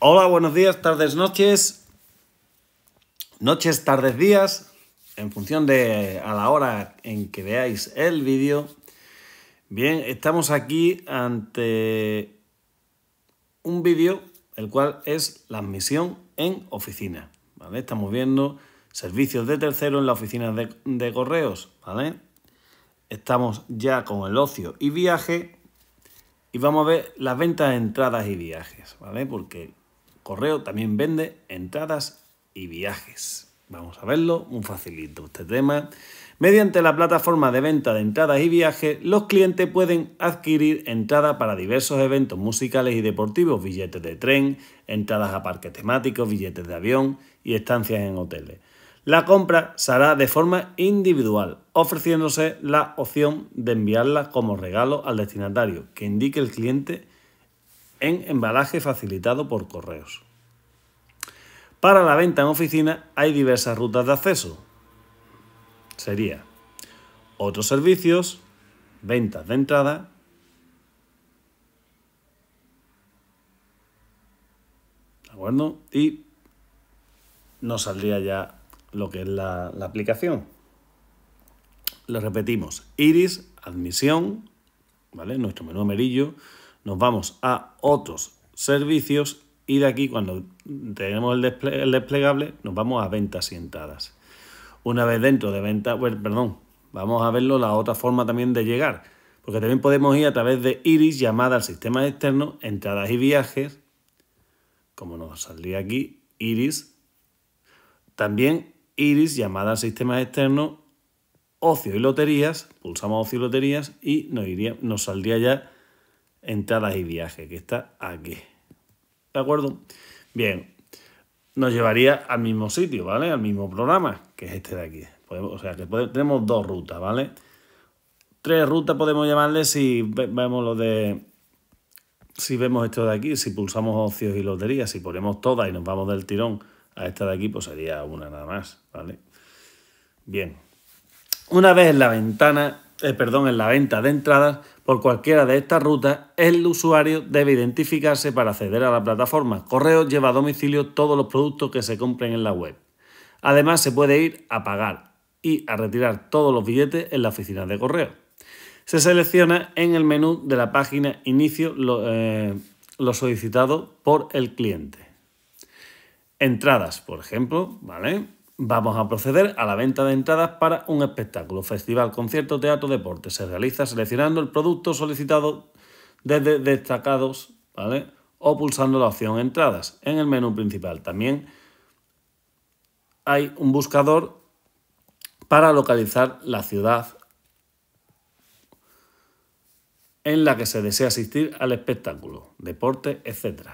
Hola, buenos días, tardes, noches. Noches, tardes, días. En función de a la hora en que veáis el vídeo. Bien, estamos aquí ante un vídeo, el cual es la admisión en oficina. ¿vale? Estamos viendo servicios de tercero en la oficina de, correos. ¿vale? Estamos ya con el ocio y viaje. Y vamos a ver las ventas de entradas y viajes, ¿vale? Porque Correo también vende entradas y viajes. Vamos a verlo, un facilito este tema. Mediante la plataforma de venta de entradas y viajes, los clientes pueden adquirir entradas para diversos eventos musicales y deportivos, billetes de tren, entradas a parques temáticos, billetes de avión y estancias en hoteles. La compra se hará de forma individual, ofreciéndose la opción de enviarla como regalo al destinatario que indique el cliente en embalaje facilitado por correos. Para la venta en oficina hay diversas rutas de acceso. Sería otros servicios, ventas de entrada, ¿de acuerdo? Y nos saldría ya lo que es la, aplicación. Lo repetimos, Iris, admisión, ¿vale? Nuestro menú amarillo, nos vamos a otros servicios y de aquí cuando tenemos el, desplegable nos vamos a ventas y entradas. Una vez dentro de ventas, perdón, vamos a verlo la otra forma también de llegar, porque también podemos ir a través de Iris, llamada al sistema externo, entradas y viajes, como nos saldría aquí, Iris. También Iris, llamada al sistema externo, ocio y loterías, pulsamos ocio y loterías y nos, iría, nos saldría ya entradas y viajes, que está aquí. ¿De acuerdo? Bien, nos llevaría al mismo sitio, ¿vale? Al mismo programa, que es este de aquí. Podemos, o sea, que tenemos dos rutas, ¿vale? Tres rutas podemos llamarle si vemos lo de... Si vemos esto de aquí, si pulsamos ocios y loterías, si ponemos todas y nos vamos del tirón a esta de aquí, pues sería una nada más, ¿vale? Bien. Una vez en la ventana, eh, perdón, en la venta de entradas por cualquiera de estas rutas, el usuario debe identificarse para acceder a la plataforma. Correo lleva a domicilio todos los productos que se compren en la web. Además, se puede ir a pagar y a retirar todos los billetes en la oficina de correo. Se selecciona en el menú de la página Inicio lo, eh, lo solicitado por el cliente. Entradas, por ejemplo, ¿vale? Vamos a proceder a la venta de entradas para un espectáculo, festival, concierto, teatro, deporte. Se realiza seleccionando el producto solicitado desde destacados, O pulsando la opción entradas en el menú principal. También hay un buscador para localizar la ciudad en la que se desea asistir al espectáculo, deporte, etc.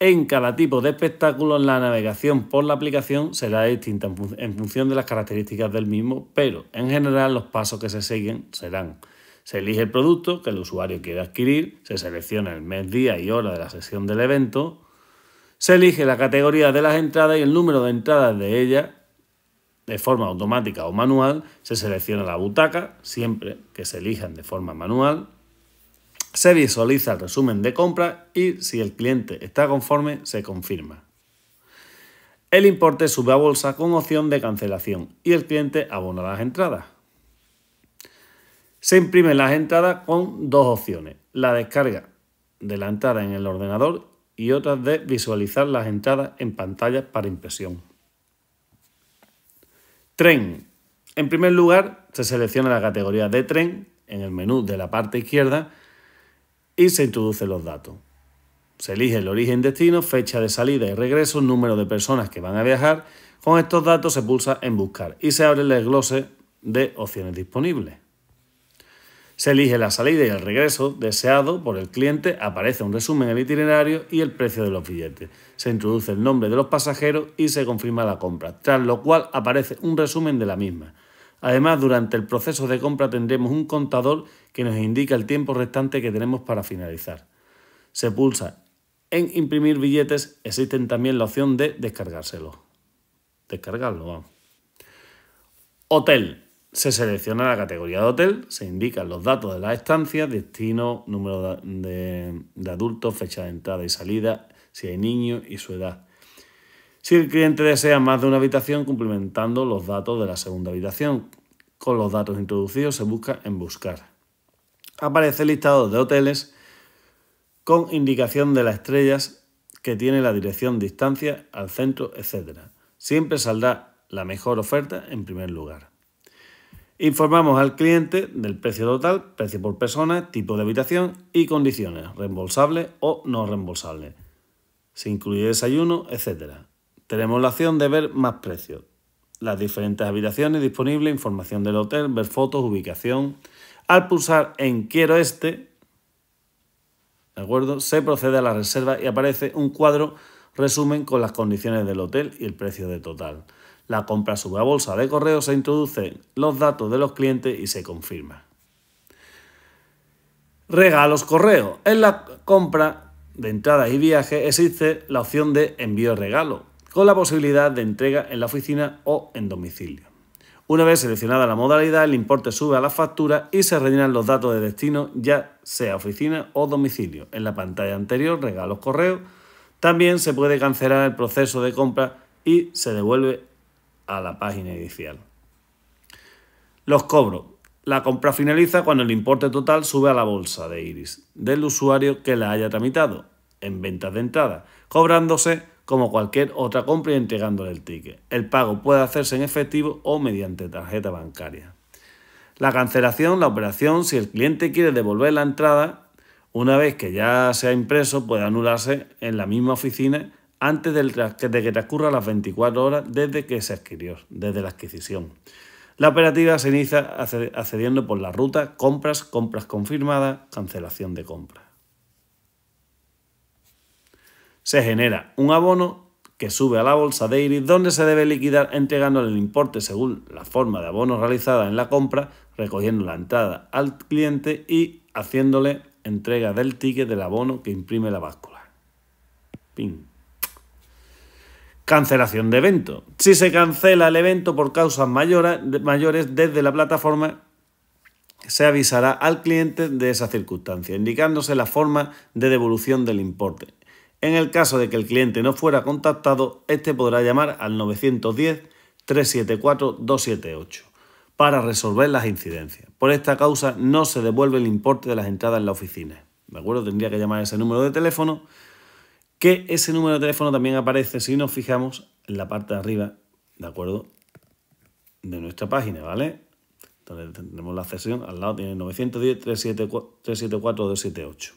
En cada tipo de espectáculo, la navegación por la aplicación será distinta en, función de las características del mismo, pero en general los pasos que se siguen serán, se elige el producto que el usuario quiere adquirir, se selecciona el mes, día y hora de la sesión del evento, se elige la categoría de las entradas y el número de entradas de ellas de forma automática o manual, se selecciona la butaca, siempre que se elijan de forma manual, se visualiza el resumen de compra y si el cliente está conforme se confirma. El importe sube a bolsa con opción de cancelación y el cliente abona las entradas. Se imprimen las entradas con dos opciones, la descarga de la entrada en el ordenador y otra de visualizar las entradas en pantalla para impresión. Tren. En primer lugar, se selecciona la categoría de tren en el menú de la parte izquierda y se introducen los datos. Se elige el origen, destino, fecha de salida y regreso, número de personas que van a viajar. Con estos datos se pulsa en buscar y se abre el desglose de opciones disponibles. Se elige la salida y el regreso deseado por el cliente, aparece un resumen del itinerario y el precio de los billetes. Se introduce el nombre de los pasajeros y se confirma la compra, tras lo cual aparece un resumen de la misma. Además, durante el proceso de compra tendremos un contador que nos indica el tiempo restante que tenemos para finalizar. Se pulsa en imprimir billetes, existen también la opción de descargárselo. Descargarlo, vamos. Hotel. Se selecciona la categoría de hotel, se indican los datos de la estancia, destino, número de, de adultos, fecha de entrada y salida, si hay niños y su edad. Si el cliente desea más de una habitación, cumplimentando los datos de la segunda habitación. Con los datos introducidos se busca en buscar aparece el listado de hoteles con indicación de las estrellas que tiene la dirección, distancia al centro, etc. Siempre saldrá la mejor oferta en primer lugar. Informamos al cliente del precio total, precio por persona, tipo de habitación y condiciones, reembolsable o no reembolsable. Se incluye desayuno, etc. Tenemos la opción de ver más precios, las diferentes habitaciones disponibles, información del hotel, ver fotos, ubicación, al pulsar en Quiero este, ¿de acuerdo? Se procede a la reserva y aparece un cuadro resumen con las condiciones del hotel y el precio de total. La compra sube a bolsa de correo, se introducen los datos de los clientes y se confirma. Regalos correo. En la compra de entrada y viaje existe la opción de envío regalo, con la posibilidad de entrega en la oficina o en domicilio. Una vez seleccionada la modalidad, el importe sube a la factura y se rellenan los datos de destino, ya sea oficina o domicilio. En la pantalla anterior, regalos correo. También se puede cancelar el proceso de compra y se devuelve a la página inicial. Los cobros. La compra finaliza cuando el importe total sube a la bolsa de Iris del usuario que la haya tramitado en ventas de entrada, cobrándose como cualquier otra compra y entregándole el ticket. El pago puede hacerse en efectivo o mediante tarjeta bancaria. La cancelación, la operación, si el cliente quiere devolver la entrada, una vez que ya sea impreso, puede anularse en la misma oficina antes de que transcurra las 24 horas desde que se adquirió, desde la adquisición. La operativa se inicia accediendo por la ruta compras, compras confirmadas, cancelación de compras se genera un abono que sube a la bolsa de Iris donde se debe liquidar entregándole el importe según la forma de abono realizada en la compra, recogiendo la entrada al cliente y haciéndole entrega del ticket del abono que imprime la báscula. Pin. Cancelación de evento. Si se cancela el evento por causas mayores desde la plataforma, se avisará al cliente de esa circunstancia, indicándose la forma de devolución del importe. En el caso de que el cliente no fuera contactado, este podrá llamar al 910-374-278 para resolver las incidencias. Por esta causa no se devuelve el importe de las entradas en la oficina. ¿De acuerdo? Tendría que llamar a ese número de teléfono, que ese número de teléfono también aparece si nos fijamos en la parte de arriba, ¿de acuerdo? De nuestra página, ¿vale? Entonces tendremos la sesión, al lado tiene 910-374-278.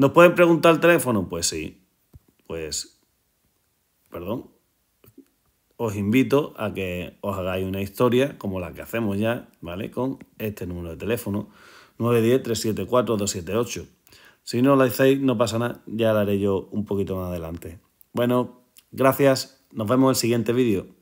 ¿Nos pueden preguntar el teléfono? Pues sí. Pues, perdón. Os invito a que os hagáis una historia como la que hacemos ya, ¿vale? Con este número de teléfono, 910-374-278. Si no la hacéis, no pasa nada, ya la haré yo un poquito más adelante. Bueno, gracias, nos vemos en el siguiente vídeo.